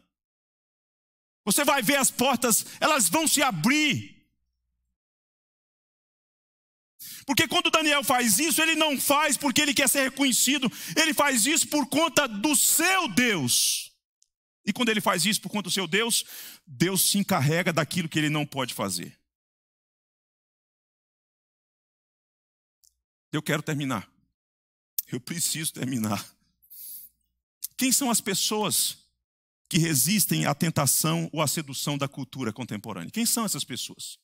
Você vai ver as portas, elas vão se abrir. Porque quando Daniel faz isso, ele não faz porque ele quer ser reconhecido, ele faz isso por conta do seu Deus. E quando ele faz isso por conta do seu Deus, Deus se encarrega daquilo que ele não pode fazer. Eu quero terminar. Eu preciso terminar. Quem são as pessoas que resistem à tentação ou à sedução da cultura contemporânea? Quem são essas pessoas?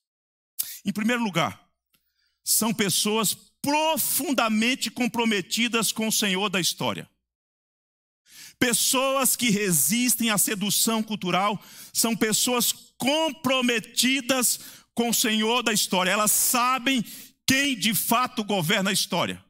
Em primeiro lugar, são pessoas profundamente comprometidas com o Senhor da história. Pessoas que resistem à sedução cultural são pessoas comprometidas com o Senhor da história. Elas sabem quem de fato governa a história.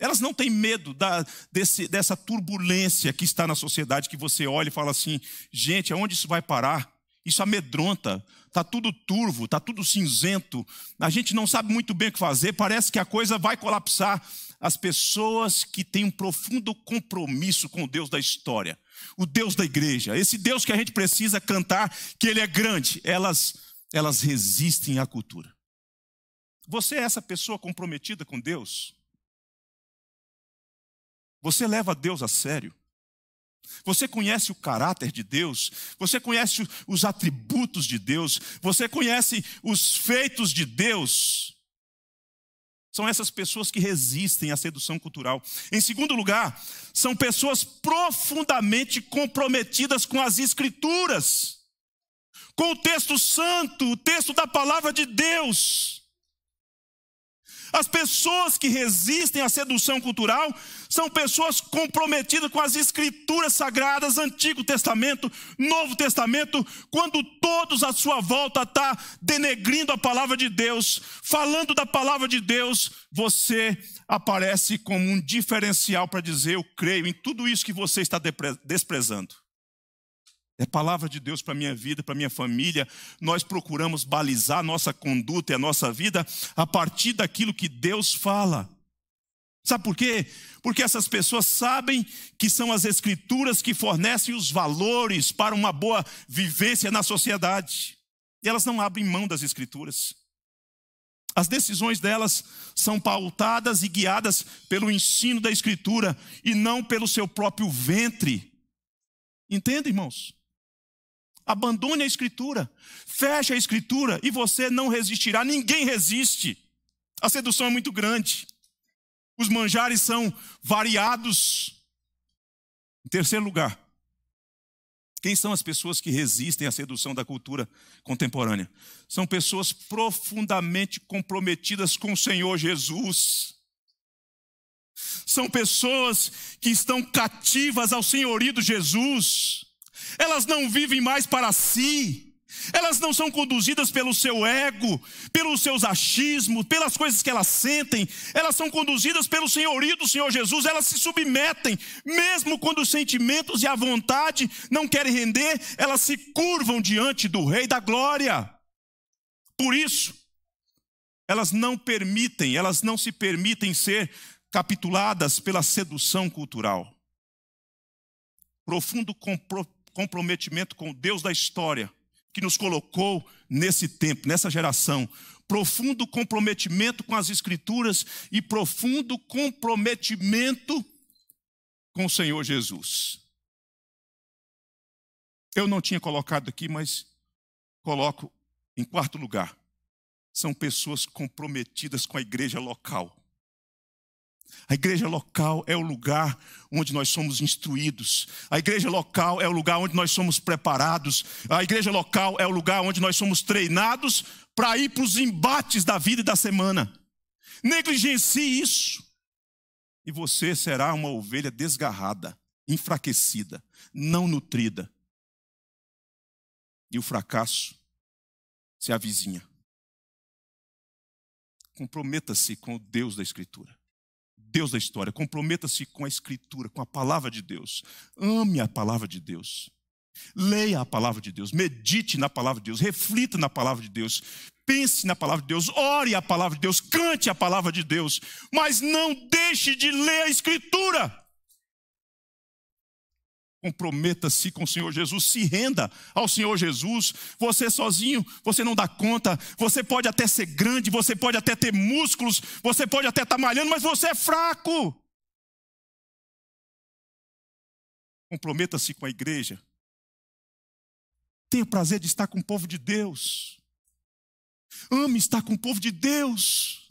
Elas não têm medo da, desse, dessa turbulência que está na sociedade, que você olha e fala assim: gente, aonde isso vai parar? Isso amedronta, está tudo turvo, está tudo cinzento, a gente não sabe muito bem o que fazer, parece que a coisa vai colapsar. As pessoas que têm um profundo compromisso com o Deus da história, o Deus da igreja, esse Deus que a gente precisa cantar, que ele é grande, elas, elas resistem à cultura. Você é essa pessoa comprometida com Deus? Você leva Deus a sério? Você conhece o caráter de Deus, você conhece os atributos de Deus, você conhece os feitos de Deus. São essas pessoas que resistem à sedução cultural. Em segundo lugar, são pessoas profundamente comprometidas com as Escrituras, com o texto santo, o texto da palavra de Deus. As pessoas que resistem à sedução cultural são pessoas comprometidas com as escrituras sagradas, Antigo Testamento, Novo Testamento, quando todos à sua volta estão tá denegrindo a palavra de Deus, falando da palavra de Deus, você aparece como um diferencial para dizer: Eu creio em tudo isso que você está desprezando. É palavra de Deus para minha vida, para minha família. Nós procuramos balizar nossa conduta e a nossa vida a partir daquilo que Deus fala. Sabe por quê? Porque essas pessoas sabem que são as escrituras que fornecem os valores para uma boa vivência na sociedade. E elas não abrem mão das escrituras. As decisões delas são pautadas e guiadas pelo ensino da escritura e não pelo seu próprio ventre. Entende, irmãos? Abandone a escritura, feche a escritura e você não resistirá. Ninguém resiste. A sedução é muito grande. Os manjares são variados. Em terceiro lugar, quem são as pessoas que resistem à sedução da cultura contemporânea? São pessoas profundamente comprometidas com o Senhor Jesus. São pessoas que estão cativas ao senhorio de Jesus elas não vivem mais para si. Elas não são conduzidas pelo seu ego, pelos seus achismos, pelas coisas que elas sentem. Elas são conduzidas pelo senhorio do Senhor Jesus. Elas se submetem, mesmo quando os sentimentos e a vontade não querem render, elas se curvam diante do Rei da Glória. Por isso, elas não permitem, elas não se permitem ser capituladas pela sedução cultural. Profundo compromisso comprometimento com o Deus da história, que nos colocou nesse tempo, nessa geração. Profundo comprometimento com as Escrituras e profundo comprometimento com o Senhor Jesus. Eu não tinha colocado aqui, mas coloco em quarto lugar. São pessoas comprometidas com a igreja local. A igreja local é o lugar onde nós somos instruídos. A igreja local é o lugar onde nós somos preparados. A igreja local é o lugar onde nós somos treinados para ir para os embates da vida e da semana. Negligencie isso. E você será uma ovelha desgarrada, enfraquecida, não nutrida. E o fracasso se avizinha. Comprometa-se com o Deus da Escritura. Deus da história. Comprometa-se com a Escritura, com a palavra de Deus. Ame a palavra de Deus. Leia a palavra de Deus, medite na palavra de Deus, reflita na palavra de Deus, pense na palavra de Deus, ore a palavra de Deus, cante a palavra de Deus, mas não deixe de ler a Escritura. Comprometa-se com o Senhor Jesus, se renda ao Senhor Jesus. Você é sozinho, você não dá conta. Você pode até ser grande, você pode até ter músculos, você pode até estar tá malhando, mas você é fraco. Comprometa-se com a igreja. Tenha prazer de estar com o povo de Deus. Ame estar com o povo de Deus.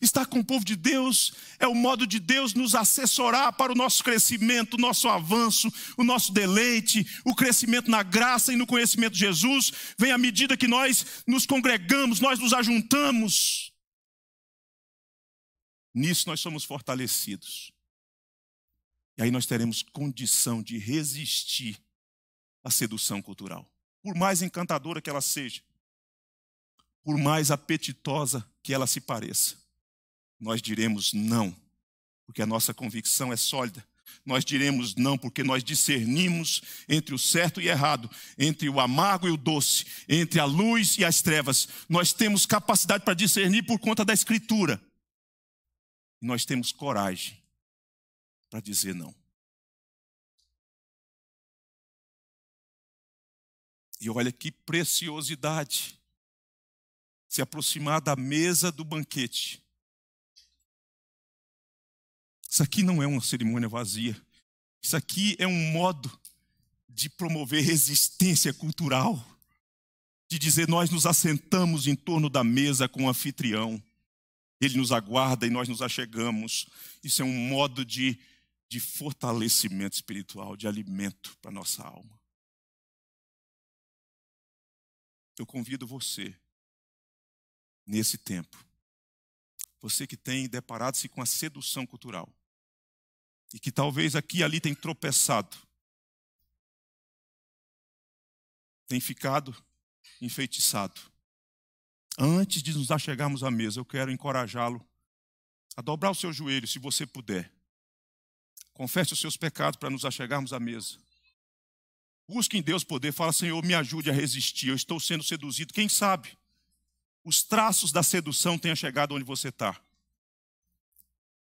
Estar com o povo de Deus é o modo de Deus nos assessorar para o nosso crescimento, o nosso avanço, o nosso deleite, o crescimento na graça e no conhecimento de Jesus. Vem à medida que nós nos congregamos, nós nos ajuntamos. Nisso nós somos fortalecidos. E aí nós teremos condição de resistir à sedução cultural. Por mais encantadora que ela seja, por mais apetitosa que ela se pareça nós diremos não, porque a nossa convicção é sólida. Nós diremos não, porque nós discernimos entre o certo e errado, entre o amargo e o doce, entre a luz e as trevas. Nós temos capacidade para discernir por conta da Escritura. E nós temos coragem para dizer não. E olha que preciosidade se aproximar da mesa do banquete isso aqui não é uma cerimônia vazia. Isso aqui é um modo de promover resistência cultural, de dizer nós nos assentamos em torno da mesa com o anfitrião. Ele nos aguarda e nós nos achegamos. Isso é um modo de, de fortalecimento espiritual, de alimento para nossa alma. Eu convido você, nesse tempo, você que tem deparado-se com a sedução cultural, e que talvez aqui e ali tem tropeçado, tem ficado enfeitiçado. Antes de nos achegarmos à mesa, eu quero encorajá-lo a dobrar o seu joelho, se você puder. Confesse os seus pecados para nos achegarmos à mesa. Busque em Deus poder, fala, Senhor, me ajude a resistir, eu estou sendo seduzido. Quem sabe os traços da sedução tenham chegado onde você está.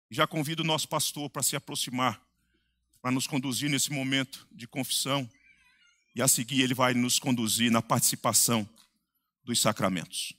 Já convido o nosso pastor para se aproximar, para nos conduzir nesse momento de confissão. E a seguir ele vai nos conduzir na participação dos sacramentos.